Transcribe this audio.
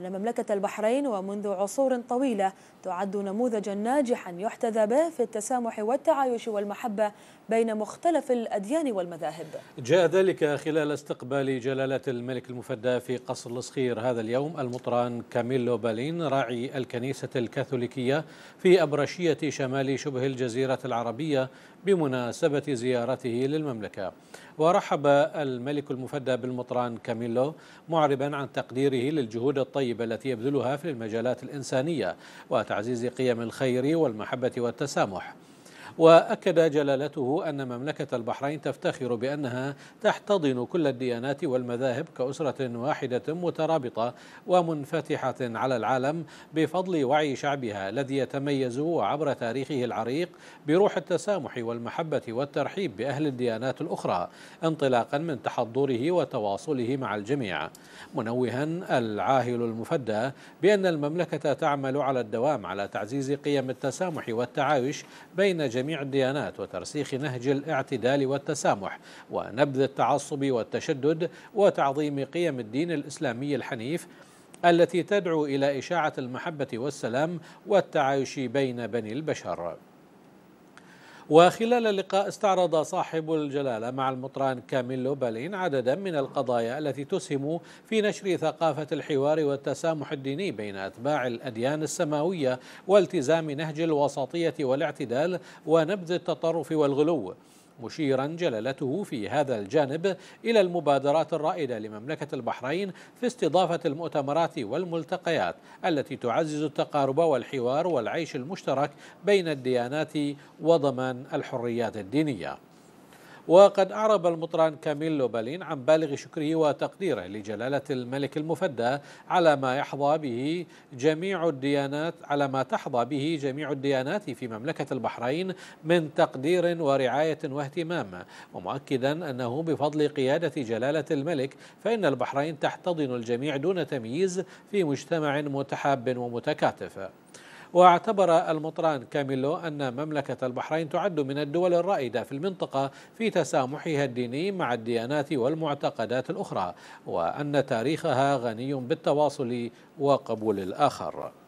أن مملكة البحرين ومنذ عصور طويلة تعد نموذجا ناجحا يحتذى به في التسامح والتعايش والمحبة بين مختلف الأديان والمذاهب جاء ذلك خلال استقبال جلالة الملك المفدى في قصر الصخير هذا اليوم المطران كاميلو بالين راعي الكنيسة الكاثوليكية في أبرشية شمال شبه الجزيرة العربية بمناسبة زيارته للمملكة ورحب الملك المفدى بالمطران كاميلو معربا عن تقديره للجهود الطيبة الطيبة التي يبذلها في المجالات الإنسانية وتعزيز قيم الخير والمحبة والتسامح وأكد جلالته أن مملكة البحرين تفتخر بأنها تحتضن كل الديانات والمذاهب كأسرة واحدة مترابطة ومنفتحة على العالم بفضل وعي شعبها الذي يتميز عبر تاريخه العريق بروح التسامح والمحبة والترحيب بأهل الديانات الأخرى انطلاقا من تحضره وتواصله مع الجميع منوها العاهل المفدى بأن المملكة تعمل على الدوام على تعزيز قيم التسامح والتعايش بين جميع جميع الديانات وترسيخ نهج الاعتدال والتسامح ونبذ التعصب والتشدد وتعظيم قيم الدين الإسلامي الحنيف التي تدعو إلى إشاعة المحبة والسلام والتعايش بين بني البشر وخلال اللقاء استعرض صاحب الجلالة مع المطران كاميلو بالين عددا من القضايا التي تسهم في نشر ثقافة الحوار والتسامح الديني بين أتباع الأديان السماوية والتزام نهج الوسطية والاعتدال ونبذ التطرف والغلو مشيرا جلالته في هذا الجانب إلى المبادرات الرائدة لمملكة البحرين في استضافة المؤتمرات والملتقيات التي تعزز التقارب والحوار والعيش المشترك بين الديانات وضمان الحريات الدينية وقد أعرب المطران كاميلو بالين عن بالغ شكره وتقديره لجلالة الملك المفدى على ما يحظى به جميع الديانات على ما تحظى به جميع الديانات في مملكة البحرين من تقدير ورعاية واهتمام ومؤكدا أنه بفضل قيادة جلالة الملك فإن البحرين تحتضن الجميع دون تمييز في مجتمع متحاب ومتكاتف واعتبر المطران كاميلو أن مملكة البحرين تعد من الدول الرائدة في المنطقة في تسامحها الديني مع الديانات والمعتقدات الأخرى وأن تاريخها غني بالتواصل وقبول الآخر